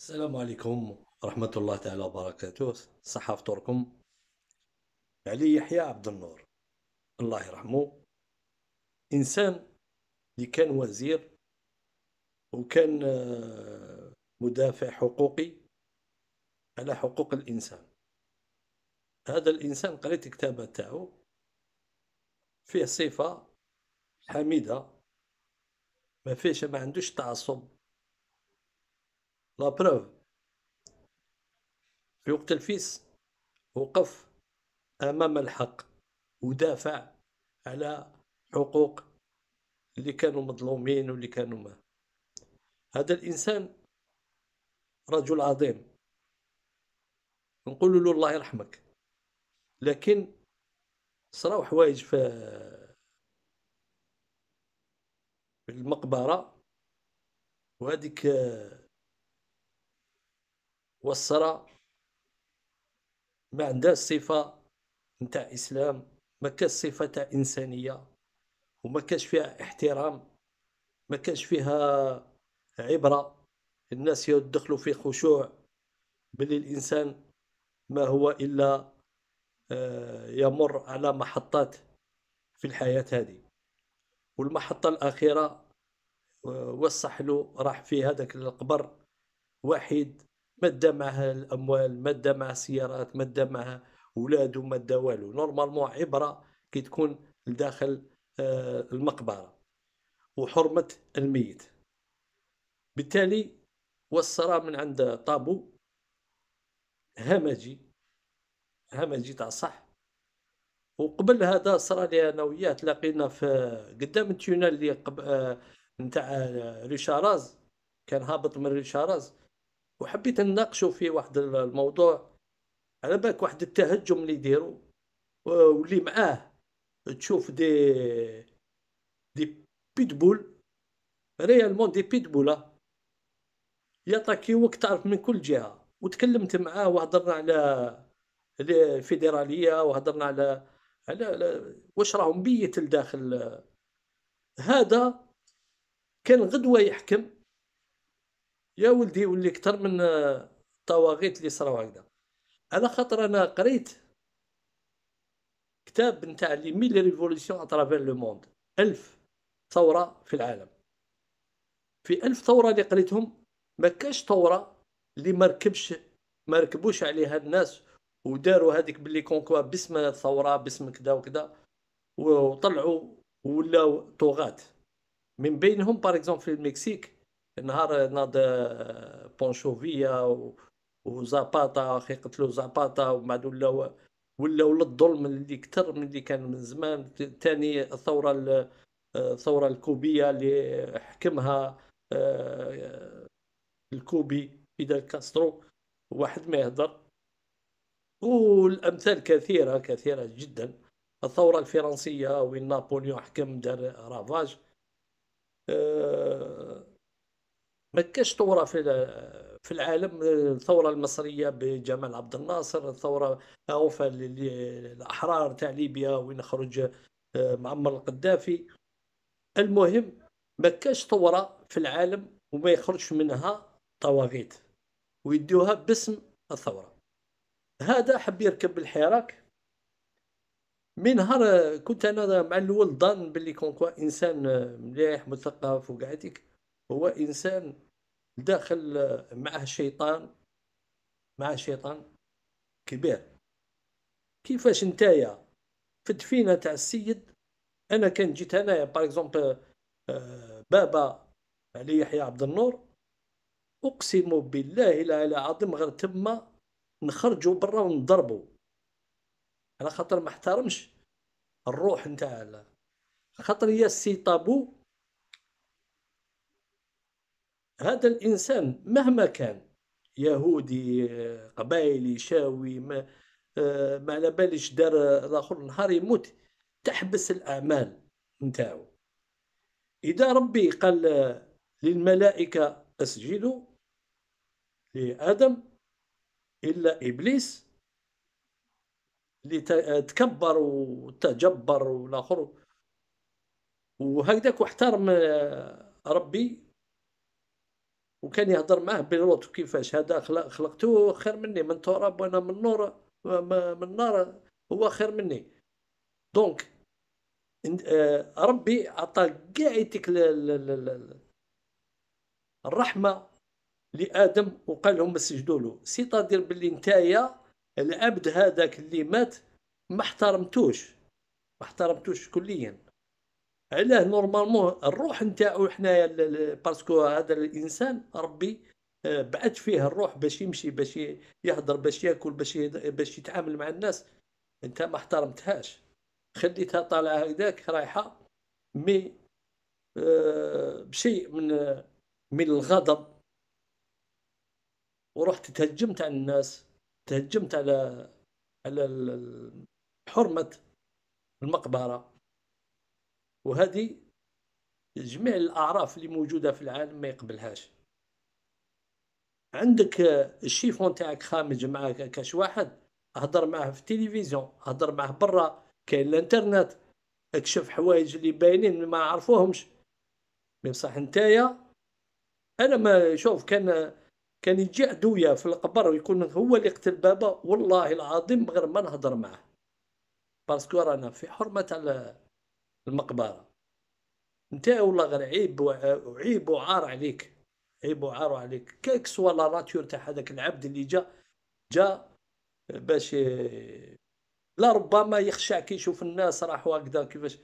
السلام عليكم ورحمة الله تعالى وبركاته صحة فطوركم علي يحيى عبد النور الله يرحمه إنسان اللي كان وزير وكان آه، مدافع حقوقي على حقوق الإنسان هذا الإنسان قريت كتابة تاعو فيه صفة حميدة ما فيش ما عندوش تعصب لا بروف في وقت الفيس وقف امام الحق ودافع على حقوق اللي كانوا مظلومين واللي كانوا ما هذا الانسان رجل عظيم نقول له الله يرحمك لكن صراو حوايج في المقبره وهذيك والثرى ما عندها صفه نتاع اسلام ما كاش صفه تاع انسانيه وما كاش فيها احترام ما كاش فيها عبره الناس يدخلوا في خشوع بلي الانسان ما هو الا آه، يمر على محطات في الحياه هذه والمحطه الاخيره وسح له آه، راح في هذاك القبر واحد مادة معها الاموال مادة مع السيارات مادة مع ولادو مادة والو نورمالمون عبرة كي تكون لداخل آه، المقبرة وحرمة الميت بالتالي وصرا من عند طابو همجي همجي تاع صح وقبل هذا صرا لي انا وياه تلاقينا في قدام التونال اللي قب... آه، نتاع آه، ريشاراز كان هابط من ريشاراز وحبيت نناقشوا في واحد الموضوع على بالك واحد التهجم اللي يديروا واللي معاه تشوف دي دي بيتبول ريالمون دي بيتبولا وقت تعرف من كل جهه وتكلمت معاه وهضرنا على الفيدراليه وهضرنا على على, على واش راهم بيت لداخل هذا كان غدوه يحكم يا ولدي ولي اكثر من الطواغيت آه، اللي صراو هكذا على خاطر انا قريت كتاب نتاع لي ميل ريفولوسيون اترافير لو موند ألف ثوره في العالم في ألف ثوره اللي قريتهم ما كاش ثوره اللي ما ركبش ما ركبوش عليها الناس وداروا هذيك باللي كونكوا باسم الثوره باسم كذا وكذا وطلعوا ولاو طغاة من بينهم باريكزوم في المكسيك نهار ناض آه، بونشوفيا وزاباطا اخي قتلوا زاباطا ومن بعد ولاو ولاو للظلم اللي كتر من اللي كان من زمان ثاني الثوره آه، الثوره الكوبيه اللي حكمها آه، الكوبي فيدال كاسترو واحد ما يهضر والامثال كثيره كثيره جدا الثوره الفرنسيه وين نابليون حكم دار رافاج ما كاش ثوره في في العالم الثوره المصريه بجمال عبد الناصر الثوره هوفة للاحرار تاع ليبيا وين خرج آه، معمر القذافي المهم ما كاش ثوره في العالم وما يخرجش منها طواغيت ويديوها باسم الثوره هذا حب يركب الحراك من نهار كنت انا مع الاول ظن بلي كونكوا انسان آه، مليح مثقف وقاعد هو انسان داخل معه شيطان مع شيطان كبير كيفاش نتايا في الدفينه تاع السيد انا كان جيت انا باغ اكزومبل بابا علي يحيى عبد النور اقسم بالله لا العظيم غير تما نخرجوا برا ونضربوا على خاطر ما احترمش الروح نتاع خاطر هي السي طابو هذا الانسان مهما كان يهودي قبايلي شاوي ما آه، ما على باليش دار الاخر نهار يموت تحبس الاعمال نتاعو اذا ربي قال للملائكه اسجدوا لادم الا ابليس اللي تكبر وتجبر والاخر وهكذاك واحترم آه، ربي وكان يهضر معاه بيلوت كيفاش هذا خلقته خير مني من تراب وانا من نور من نار هو خير مني دونك آه، ربي عطى كاع يديك الرحمه لادم وقال لهم سجدوا له سي تادير باللي نتايا العبد هذاك اللي مات ما احترمتوش ما احترمتوش كليا علاه نورمالمون الروح نتاعو حنايا باسكو هذا الانسان ربي آه، بعت فيه الروح باش يمشي باش يهضر باش ياكل باش باش يتعامل مع الناس انت ما احترمتهاش خليتها طالعه هكذاك رايحه مي آه، بشيء من من الغضب ورحت تهجمت على الناس تهجمت على على حرمه المقبره وهذه جميع الاعراف اللي موجوده في العالم ما يقبلهاش عندك آه، الشيفون تاعك خامج معاه كاش واحد هضر معاه في التلفزيون هضر معاه برا كاين الانترنت اكشف حوايج اللي باينين ما عرفوهمش من صح نتايا انا ما شوف كان كان يجي عدويا في القبر ويكون هو اللي قتل بابا والله العظيم غير ما نهضر معاه باسكو رانا في حرمه المقبره انت والله غير عيب وعيب وعار عليك عيب وعار عليك كيكس سوا لا تاع هذاك العبد اللي جا جا باش لا ربما يخشع كي يشوف الناس راحوا هكذا كيفاش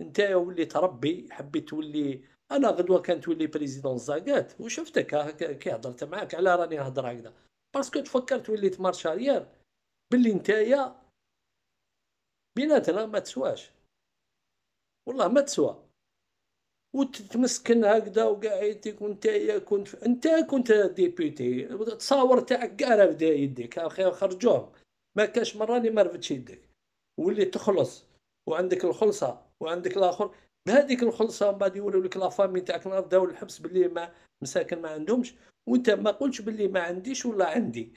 انت ولي تربي حبيت تولي انا غدوه كان تولي بريزيدون زاكات وشفتك كي هضرت معاك على راني نهضر هكذا باسكو تفكرت وليت مارشاليير باللي نتايا بيناتنا ما تسواش والله ما تسوى وتتمسكن هكذا وكاع يديك كنت انت كنت ديبيتي تصاور تاعك كاع بدا يديك خرجوهم ما كاش مره اللي ما رفدش يديك واللي تخلص وعندك الخلصه وعندك الاخر بهذيك الخلصه من بعد يولوا لك لافامي تاعك نرداو الحبس باللي ما مساكن ما عندهمش وانت ما قلتش باللي ما عنديش ولا عندي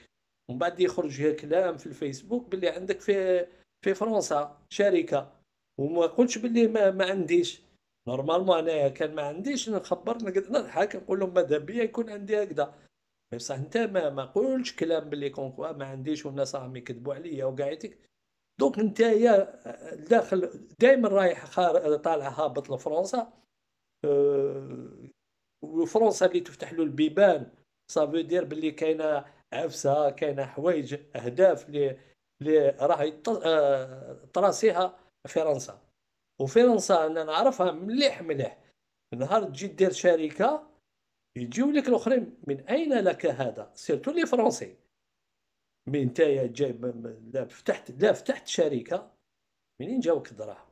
ومن بعد يخرج كلام في الفيسبوك باللي عندك في في فرنسا شركه وما قلتش باللي ما, ما عنديش نورمالمون انايا كان ما عنديش نخبر نقدر نضحك نقول لهم ماذا بيا يكون عندي هكذا بصح انت ما ما قلتش كلام باللي كونكوا ما عنديش والناس راهم يكذبوا عليا وقاعدتك دونك انت يا داخل دائما رايح خار... طالع هابط لفرنسا أه... وفرنسا اللي تفتح له البيبان صافي دير باللي كاينه عفسه كاينه حوايج اهداف اللي اللي راه يط... آه، تراسيها فرنسا وفرنسا انا نعرفها مليح مليح نهار تجي دير شركه يجيو لك الاخرين من اين لك هذا سيرتو لي فرونسي مي نتايا جاي لا فتحت لا فتحت شركه منين جاوك الدراهم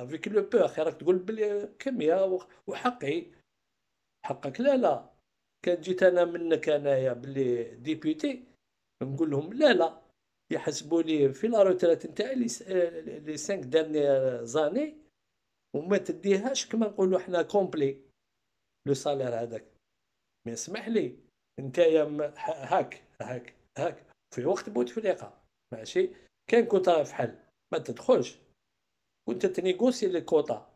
افيك لو بو اخي راك تقول بلي كميه وحقي حقك لا لا كان جيت انا منك انايا بلي ديبيوتي نقول لهم لا لا يحسبوا لي في لا روتريت نتاعي لي 5 آه، دانيير زاني وما تديهاش كما نقولوا حنا كومبلي لو سالير هذاك مي اسمح لي نتايا هاك هاك هاك في وقت بوتفليقه ماشي كان كوتا في حل ما تدخلش كنت تنيغوسي لي كوطا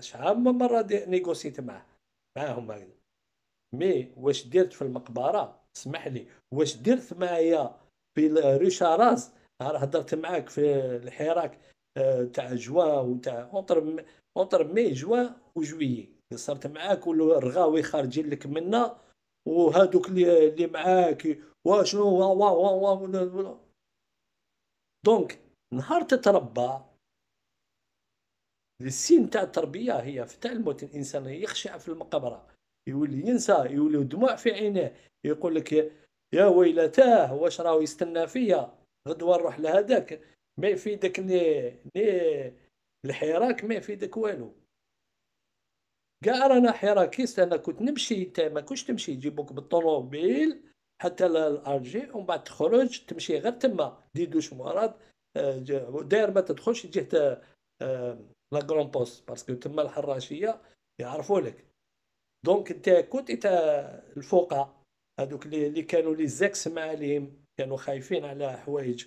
شحال من مره نيغوسيت معاه معاهم هكذا مي واش درت في المقبره اسمح لي واش درت معايا ريشاراز راه هضرت معاك في الحراك آه، تاع جوا وتاع اونتر اونتر مي جوا وجوي صرت معاك والرغاوي خارجين لك منا وهادوك اللي معاك واشنو وا وا وا وا دونك نهار تتربى السين تاع التربيه هي في تاع الموت الانسان يخشع في المقبره يولي ينسى يولي دموع في عينيه يقول لك يا ويلتاه واش راهو يستنى فيا غدوه نروح لهداك ما يفيدك ني ني الحراك ما يفيدك والو كاع رانا حراكيست انا كنت نمشي انت ما كنتش تمشي يجيبوك بالطوموبيل حتى للارجي ومن بعد تخرج تمشي غير تما دي دوش مراد آه، داير ما تدخلش جهه آه، لا كرون بوست باسكو تما الحراشيه يعرفوا لك دونك انت كنت انت الفوقه هذوك اللي كانوا لي زيكس عليهم كانوا خايفين على حوايج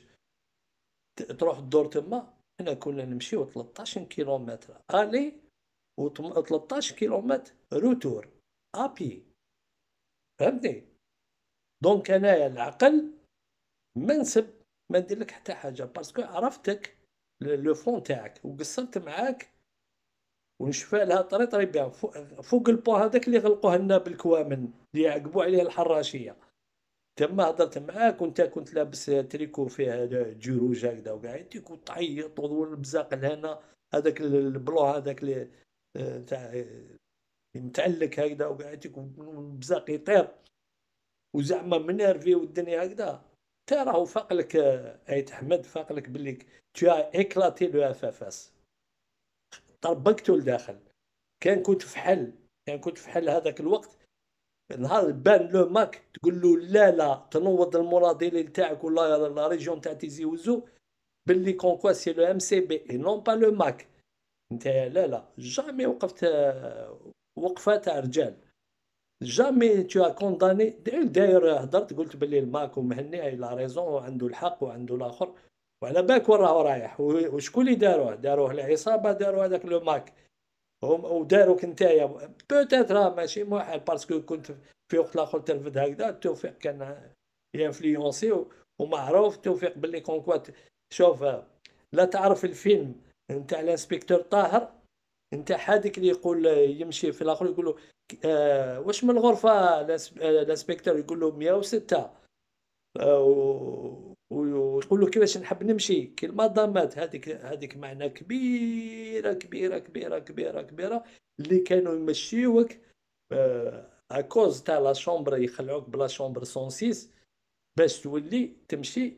تروح الدور تما حنا كنا نمشيو 13 كيلومتر الي و 13 كيلومتر روتور ابي فهمتني دونك انايا العقل ما نسب ما ندير لك حتى حاجه باسكو عرفتك لو فون تاعك وقصرت معاك ونشفى لها طري طري بها فوق البو هذاك اللي غلقوه لنا بالكوامن اللي يعقبوا عليه الحراشيه تما هضرت معاك وانت كنت لابس تريكو فيه جيروج هكذا وكاع انت كنت تعيط والبزاق لهنا هذاك البلو هذاك اللي آه، تاع آه، متعلق هكذا وكاع والبزاق يطير وزعما منيرفي والدنيا هكذا تا راهو فاقلك ايت آه، احمد فاقلك بلي تو ايكلاتي لو اف اف اس طبقته لداخل كان كنت في حل كان كنت في حل هذاك الوقت نهار بان لو ماك تقول له لا لا تنوض المراضي تاعك ولا لا ريجون تاع تيزي وزو باللي كونكوا سي لو ام سي بي اي نون با لو ماك انت لا لا جامي وقفت وقفه تاع رجال جامي تو ا كونداني داير هضرت قلت باللي الماك ومهني اي لا ريزون وعنده الحق وعنده الاخر وعلى بالك وين راهو رايح وشكون اللي داروه داروه العصابه داروا هذاك لو ماك هم وداروك نتايا راه ماشي موحد باسكو كنت في وقت الاخر ترفد هكذا التوفيق كان ينفلونسي ومعروف توفيق باللي كونكوات شوف لا تعرف الفيلم نتاع الانسبكتور طاهر نتاع هذاك اللي يقول يمشي في الاخر يقول له آه واش من الغرفه آه، الانسبكتور يقول له 106 آه ويقول له كيفاش نحب نمشي كي المضامات هذيك هذيك معنى كبيره كبيره كبيره كبيره كبيره اللي كانوا يمشيوك اكوز آه، تاع لا شومبر يخلعوك بلا شومبر سونسيس باش تولي تمشي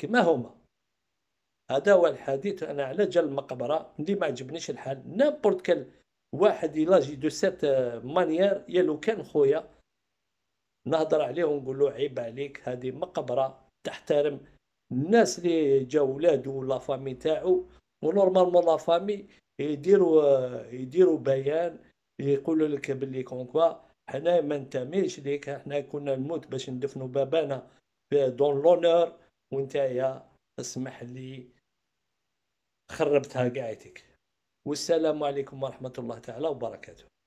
كما هما هذا هو الحديث انا على جال المقبره اللي ما عجبنيش الحال نابورت كان واحد يلاجي دو سات مانيير آه، يا لو كان خويا نهضر عليه ونقول له عيب عليك هذه مقبره تحترم الناس اللي جا ولادو ولا فامي تاعو ونورمالمون لا فامي يديروا يديروا بيان يقولوا لك باللي كونكوا حنا ما ننتميش ليك حنا كنا نموت باش ندفنوا بابانا دون لونور يا اسمح لي خربتها قاعتك والسلام عليكم ورحمه الله تعالى وبركاته